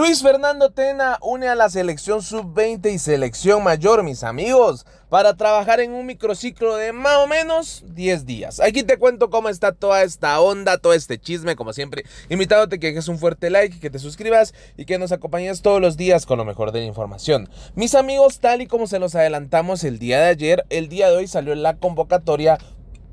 Luis Fernando Tena une a la selección sub-20 y selección mayor, mis amigos, para trabajar en un microciclo de más o menos 10 días. Aquí te cuento cómo está toda esta onda, todo este chisme, como siempre, invitándote que dejes un fuerte like, que te suscribas y que nos acompañes todos los días con lo mejor de la información. Mis amigos, tal y como se los adelantamos el día de ayer, el día de hoy salió la convocatoria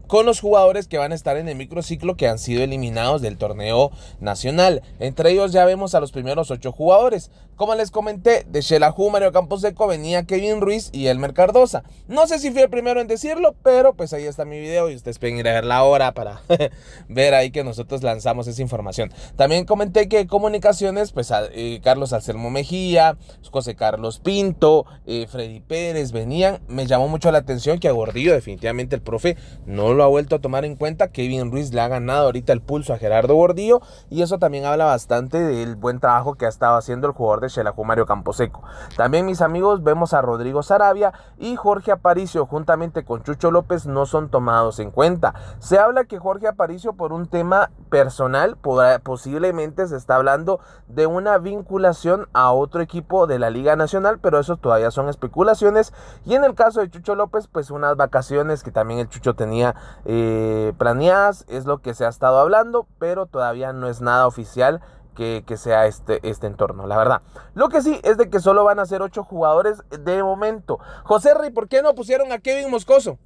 con los jugadores que van a estar en el microciclo que han sido eliminados del torneo nacional. Entre ellos ya vemos a los primeros ocho jugadores. Como les comenté, de Shelahu, Mario Campos Seco venía Kevin Ruiz y Elmer Cardosa. No sé si fui el primero en decirlo, pero pues ahí está mi video y ustedes pueden ir a ver la hora para ver ahí que nosotros lanzamos esa información. También comenté que comunicaciones, pues a, eh, Carlos Alcermo Mejía, José Carlos Pinto, eh, Freddy Pérez venían. Me llamó mucho la atención que a Gordillo definitivamente el profe no lo ha vuelto a tomar en cuenta. que Kevin Ruiz le ha ganado ahorita el pulso a Gerardo Gordillo y eso también habla bastante del buen trabajo que ha estado haciendo el jugador de Xelajú Mario Camposeco. También mis amigos vemos a Rodrigo Sarabia y Jorge Aparicio juntamente con Chucho López no son tomados en cuenta. Se habla que Jorge Aparicio por un tema personal posiblemente se está hablando de una vinculación a otro equipo de la Liga Nacional, pero eso todavía son especulaciones. Y en el caso de Chucho López, pues unas vacaciones que también el Chucho tenía eh, planeadas, es lo que se ha estado hablando, pero todavía no es nada oficial que, sea este, este entorno, la verdad. Lo que sí es de que solo van a ser ocho jugadores de momento. José Rey, ¿por qué no pusieron a Kevin Moscoso?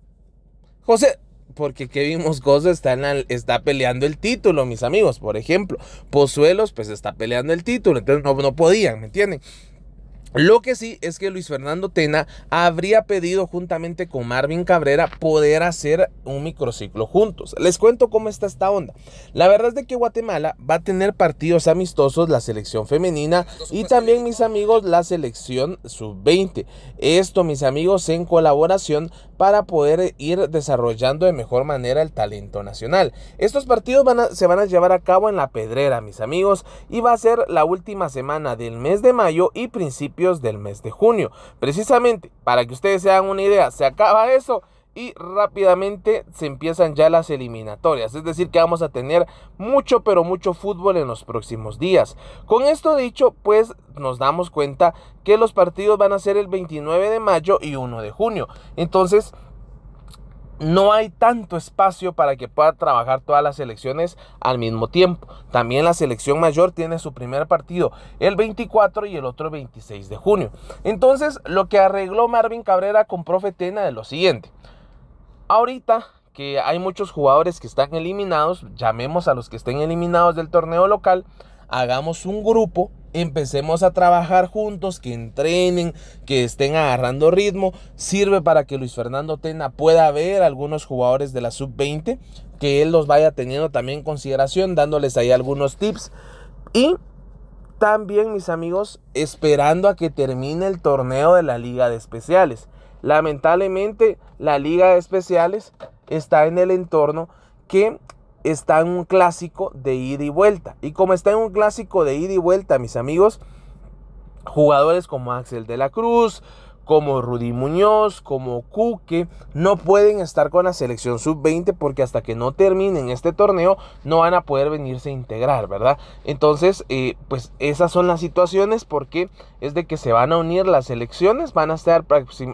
José, porque Kevin Moscoso está, está peleando el título, mis amigos, por ejemplo. Pozuelos, pues está peleando el título, entonces no, no podían, ¿me entienden? Lo que sí es que Luis Fernando Tena habría pedido juntamente con Marvin Cabrera poder hacer un microciclo juntos. Les cuento cómo está esta onda. La verdad es de que Guatemala va a tener partidos amistosos, la selección femenina y también mis amigos la selección sub-20. Esto mis amigos en colaboración para poder ir desarrollando de mejor manera el talento nacional. Estos partidos se van a llevar a cabo en la Pedrera mis amigos y va a ser la última semana del mes de mayo y principio del mes de junio. Precisamente, para que ustedes se hagan una idea, se acaba eso y rápidamente se empiezan ya las eliminatorias. Es decir, que vamos a tener mucho, pero mucho fútbol en los próximos días. Con esto dicho, pues nos damos cuenta que los partidos van a ser el 29 de mayo y 1 de junio. Entonces, no hay tanto espacio para que pueda trabajar todas las selecciones al mismo tiempo. También la selección mayor tiene su primer partido el 24 y el otro el 26 de junio. Entonces, lo que arregló Marvin Cabrera con Tena es lo siguiente. Ahorita que hay muchos jugadores que están eliminados, llamemos a los que estén eliminados del torneo local, hagamos un grupo empecemos a trabajar juntos, que entrenen, que estén agarrando ritmo. Sirve para que Luis Fernando Tena pueda ver a algunos jugadores de la sub-20, que él los vaya teniendo también en consideración, dándoles ahí algunos tips. Y también, mis amigos, esperando a que termine el torneo de la Liga de Especiales. Lamentablemente, la Liga de Especiales está en el entorno que está en un clásico de ida y vuelta. Y como está en un clásico de ida y vuelta, mis amigos, jugadores como Axel de la Cruz, como Rudy Muñoz, como Cuque, no pueden estar con la selección sub-20 porque hasta que no terminen este torneo no van a poder venirse a integrar, ¿verdad? Entonces, eh, pues esas son las situaciones porque es de que se van a unir las selecciones, van a estar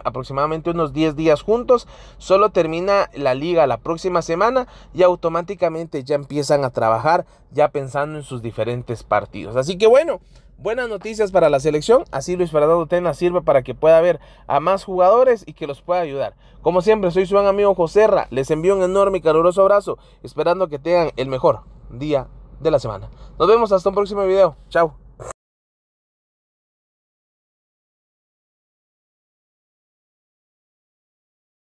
aproximadamente unos 10 días juntos, solo termina la liga la próxima semana y automáticamente ya empiezan a trabajar ya pensando en sus diferentes partidos. Así que bueno. Buenas noticias para la selección, así Luis Fernando Tena sirve para que pueda ver a más jugadores y que los pueda ayudar. Como siempre, soy su amigo amigo Joserra, les envío un enorme y caluroso abrazo, esperando que tengan el mejor día de la semana. Nos vemos hasta un próximo video, chao.